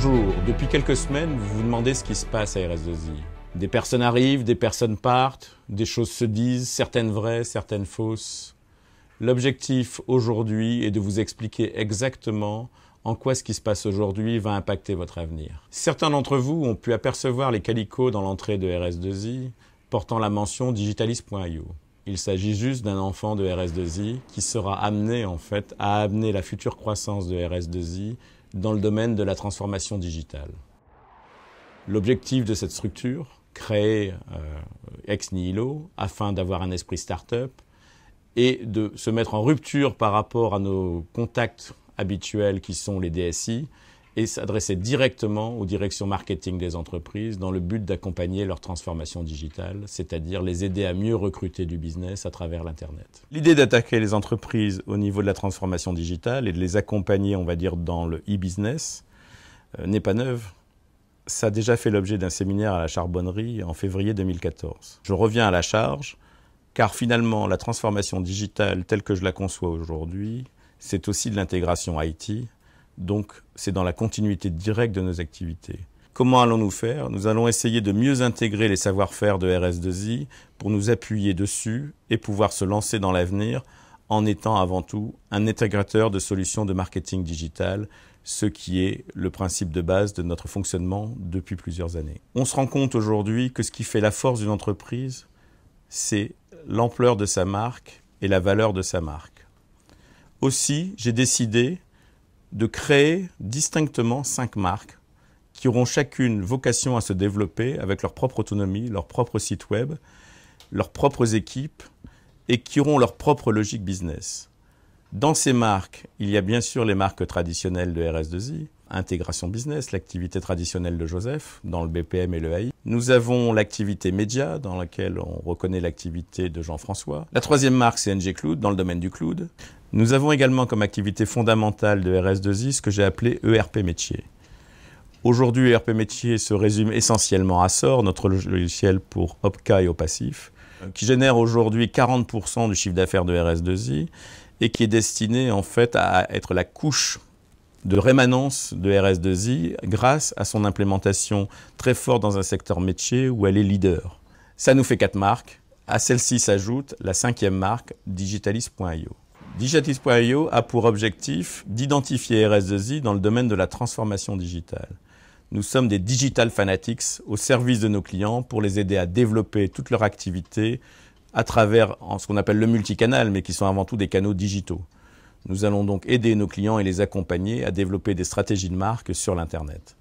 Bonjour, depuis quelques semaines, vous vous demandez ce qui se passe à RS2I. Des personnes arrivent, des personnes partent, des choses se disent, certaines vraies, certaines fausses. L'objectif aujourd'hui est de vous expliquer exactement en quoi ce qui se passe aujourd'hui va impacter votre avenir. Certains d'entre vous ont pu apercevoir les calicots dans l'entrée de RS2I portant la mention digitalis.io. Il s'agit juste d'un enfant de RS2I qui sera amené en fait à amener la future croissance de RS2I dans le domaine de la transformation digitale. L'objectif de cette structure, créée euh, ex nihilo afin d'avoir un esprit start-up et de se mettre en rupture par rapport à nos contacts habituels qui sont les DSI, et s'adresser directement aux directions marketing des entreprises dans le but d'accompagner leur transformation digitale, c'est-à-dire les aider à mieux recruter du business à travers l'Internet. L'idée d'attaquer les entreprises au niveau de la transformation digitale et de les accompagner, on va dire, dans le e-business euh, n'est pas neuve. Ça a déjà fait l'objet d'un séminaire à la charbonnerie en février 2014. Je reviens à la charge, car finalement la transformation digitale telle que je la conçois aujourd'hui, c'est aussi de l'intégration IT donc c'est dans la continuité directe de nos activités. Comment allons-nous faire Nous allons essayer de mieux intégrer les savoir-faire de RS2I pour nous appuyer dessus et pouvoir se lancer dans l'avenir en étant avant tout un intégrateur de solutions de marketing digital, ce qui est le principe de base de notre fonctionnement depuis plusieurs années. On se rend compte aujourd'hui que ce qui fait la force d'une entreprise, c'est l'ampleur de sa marque et la valeur de sa marque. Aussi, j'ai décidé de créer distinctement cinq marques qui auront chacune vocation à se développer avec leur propre autonomie, leur propre site web, leurs propres équipes et qui auront leur propre logique business. Dans ces marques, il y a bien sûr les marques traditionnelles de RS2I, intégration business, l'activité traditionnelle de Joseph dans le BPM et le AI. Nous avons l'activité média dans laquelle on reconnaît l'activité de Jean-François. La troisième marque, c'est NG Cloud dans le domaine du cloud. Nous avons également comme activité fondamentale de RS2I ce que j'ai appelé ERP métier. Aujourd'hui, ERP métier se résume essentiellement à SOR, notre logiciel pour OPCA et au qui génère aujourd'hui 40% du chiffre d'affaires de RS2I et qui est destiné en fait à être la couche de rémanence de RS2I grâce à son implémentation très forte dans un secteur métier où elle est leader. Ça nous fait quatre marques. À celle-ci s'ajoute la cinquième marque, digitalis.io. Digitalis.io a pour objectif d'identifier RS2I dans le domaine de la transformation digitale. Nous sommes des digital fanatics au service de nos clients pour les aider à développer toute leur activité à travers ce qu'on appelle le multicanal, mais qui sont avant tout des canaux digitaux. Nous allons donc aider nos clients et les accompagner à développer des stratégies de marque sur l'Internet.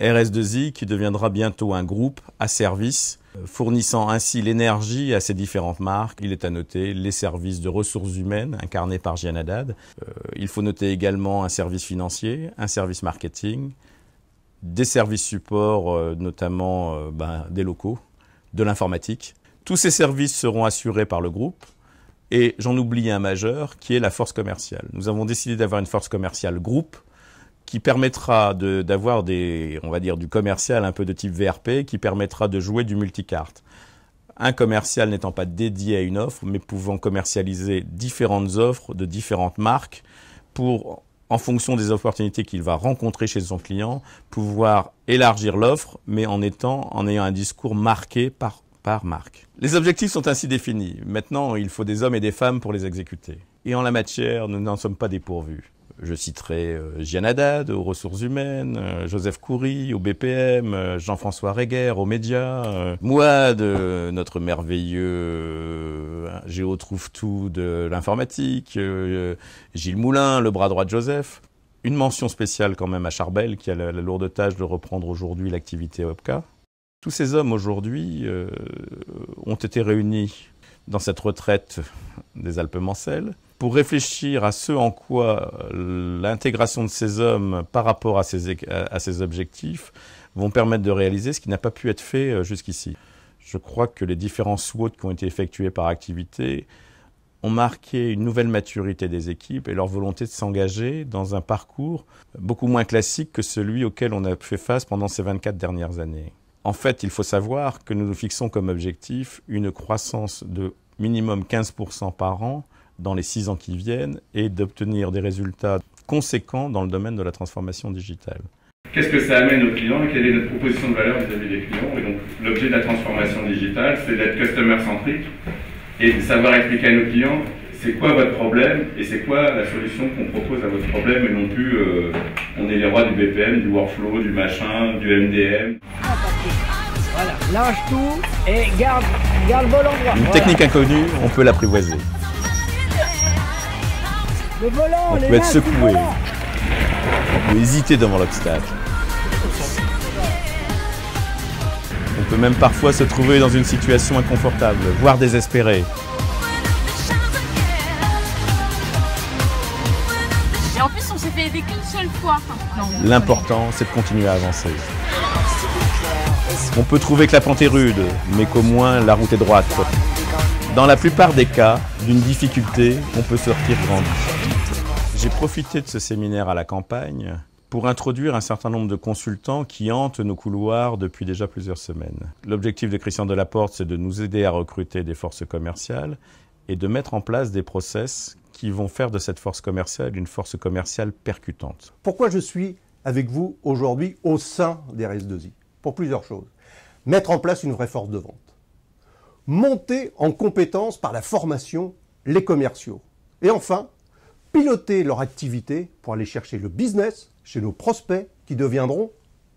RS2I qui deviendra bientôt un groupe à service, euh, fournissant ainsi l'énergie à ces différentes marques. Il est à noter les services de ressources humaines incarnés par Gianadad. Euh, il faut noter également un service financier, un service marketing, des services support euh, notamment ben, des locaux, de l'informatique. Tous ces services seront assurés par le groupe et j'en oublie un majeur, qui est la force commerciale. Nous avons décidé d'avoir une force commerciale groupe, qui permettra d'avoir des, on va dire, du commercial un peu de type VRP, qui permettra de jouer du multicarte. Un commercial n'étant pas dédié à une offre, mais pouvant commercialiser différentes offres de différentes marques pour, en fonction des opportunités qu'il va rencontrer chez son client, pouvoir élargir l'offre, mais en étant, en ayant un discours marqué par les objectifs sont ainsi définis. Maintenant, il faut des hommes et des femmes pour les exécuter. Et en la matière, nous n'en sommes pas dépourvus. Je citerai Gian euh, Haddad aux ressources humaines, euh, Joseph Coury au BPM, euh, Jean-François Reguer aux médias, Mouad, notre merveilleux Géo Trouve-Tout de l'informatique, Gilles Moulin, le bras droit de Joseph. Une mention spéciale quand même à Charbel qui a la lourde tâche de reprendre aujourd'hui l'activité OPCA. Tous ces hommes aujourd'hui euh, ont été réunis dans cette retraite des Alpes-Mancelles pour réfléchir à ce en quoi l'intégration de ces hommes par rapport à ces, à objectifs vont permettre de réaliser ce qui n'a pas pu être fait euh, jusqu'ici. Je crois que les différents SWOT qui ont été effectués par activité ont marqué une nouvelle maturité des équipes et leur volonté de s'engager dans un parcours beaucoup moins classique que celui auquel on a fait face pendant ces 24 dernières années. En fait, il faut savoir que nous nous fixons comme objectif une croissance de minimum 15% par an dans les 6 ans qui viennent et d'obtenir des résultats conséquents dans le domaine de la transformation digitale. Qu'est-ce que ça amène aux clients et quelle est notre proposition de valeur vis-à-vis des clients Et donc, l'objet de la transformation digitale, c'est d'être customer-centrique et de savoir expliquer à nos clients c'est quoi votre problème et c'est quoi la solution qu'on propose à votre problème et non plus euh, on est les rois du BPM, du workflow, du machin, du MDM. Voilà, lâche tout et garde, garde le volant droit. Une technique inconnue, on peut l'apprivoiser. on peut être secoué. On peut hésiter devant l'obstacle. On peut même parfois se trouver dans une situation inconfortable, voire désespérée. Et en plus, on s'est fait aider qu'une seule fois. L'important, c'est de continuer à avancer. On peut trouver que la pente est rude, mais qu'au moins la route est droite. Dans la plupart des cas, d'une difficulté, on peut sortir grandi. J'ai profité de ce séminaire à la campagne pour introduire un certain nombre de consultants qui hantent nos couloirs depuis déjà plusieurs semaines. L'objectif de Christian Delaporte, c'est de nous aider à recruter des forces commerciales et de mettre en place des process qui vont faire de cette force commerciale une force commerciale percutante. Pourquoi je suis avec vous aujourd'hui au sein des RS2I pour plusieurs choses. Mettre en place une vraie force de vente. Monter en compétence par la formation les commerciaux. Et enfin, piloter leur activité pour aller chercher le business chez nos prospects qui deviendront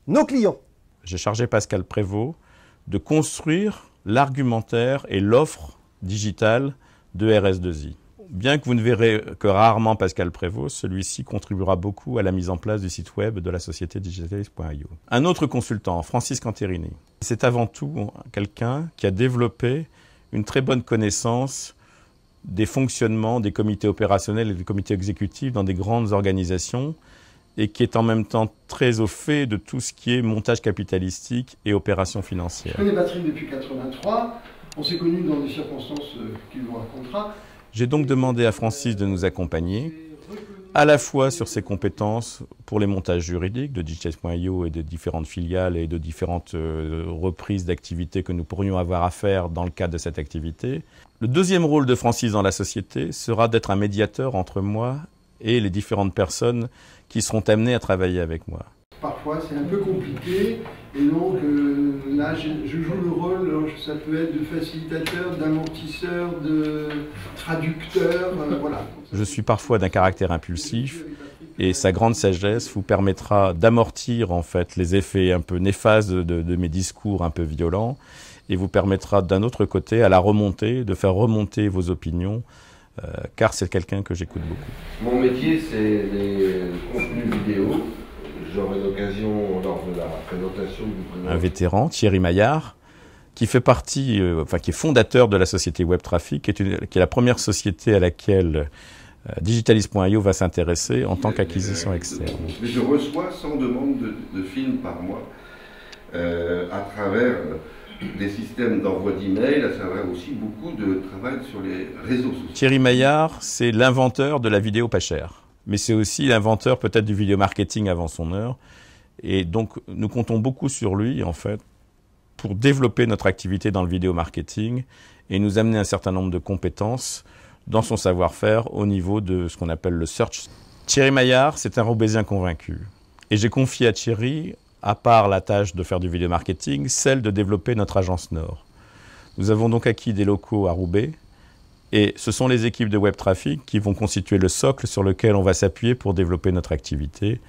nos clients. J'ai chargé Pascal Prévost de construire l'argumentaire et l'offre digitale de RS2I bien que vous ne verrez que rarement Pascal Prévost, celui-ci contribuera beaucoup à la mise en place du site web de la société digitalis.io. Un autre consultant, Francis Canterini, c'est avant tout quelqu'un qui a développé une très bonne connaissance des fonctionnements des comités opérationnels et des comités exécutifs dans des grandes organisations et qui est en même temps très au fait de tout ce qui est montage capitalistique et opérations financières. Je connais Patrick depuis 1983, On s'est connus dans des circonstances euh, qu'il vous contrat. J'ai donc demandé à Francis de nous accompagner, à la fois sur ses compétences pour les montages juridiques de Digest.io et de différentes filiales et de différentes euh, reprises d'activités que nous pourrions avoir à faire dans le cadre de cette activité. Le deuxième rôle de Francis dans la société sera d'être un médiateur entre moi et les différentes personnes qui seront amenées à travailler avec moi parfois c'est un peu compliqué. Et donc euh, là, je, joue le rôle, ça peut être de facilitateur, d'amortisseur, de traducteur, euh, voilà. Je suis parfois d'un caractère impulsif. Et sa grande sagesse vous permettra d'amortir en fait les effets un peu néfastes de, mes discours un peu violents et vous permettra d'un autre côté à la remonter, de faire remonter vos opinions euh, car c'est quelqu'un que j'écoute beaucoup. Mon métier, c'est les contenus vidéo j'aurai l'occasion lors de la présentation du Un vétéran, Thierry Maillard, qui fait partie, euh, enfin qui est fondateur de la société Web Traffic, qui est, la première société à laquelle euh, Digitalis.io va s'intéresser en tant qu'acquisition externe. Je reçois 100 demandes de, films par mois euh, à travers des systèmes d'envoi d'emails, à travers aussi beaucoup de travail sur les réseaux sociaux. Thierry Maillard, c'est l'inventeur de la vidéo pas chère mais c'est aussi l'inventeur peut-être du vidéo marketing avant son heure. Et donc, nous comptons beaucoup sur lui, en fait, pour développer notre activité dans le vidéo marketing et nous amener un certain nombre de compétences dans son savoir-faire au niveau de ce qu'on appelle le search. Thierry Maillard, c'est un roubaisien convaincu. Et j'ai confié à Thierry, à part la tâche de faire du vidéo marketing, celle de développer notre agence Nord. Nous avons donc acquis des locaux à Roubaix, et ce sont les équipes de web traffic qui vont constituer le socle sur lequel on va s'appuyer pour développer notre activité,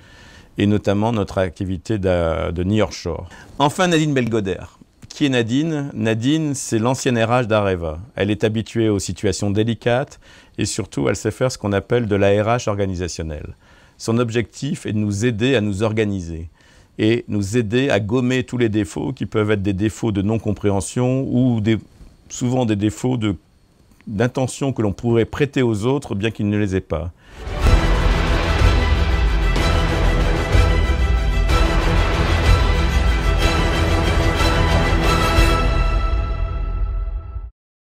et notamment notre activité de, New York Shore. Enfin, Nadine Belgoder. Qui est Nadine Nadine, c'est l'ancienne RH d'Areva. Elle est habituée aux situations délicates et surtout, elle sait faire ce qu'on appelle de la RH organisationnelle. Son objectif est de nous aider à nous organiser et nous aider à gommer tous les défauts qui peuvent être des défauts de non-compréhension ou des, souvent des défauts de d'intentions que l'on pourrait prêter aux autres bien qu'il ne les ait pas.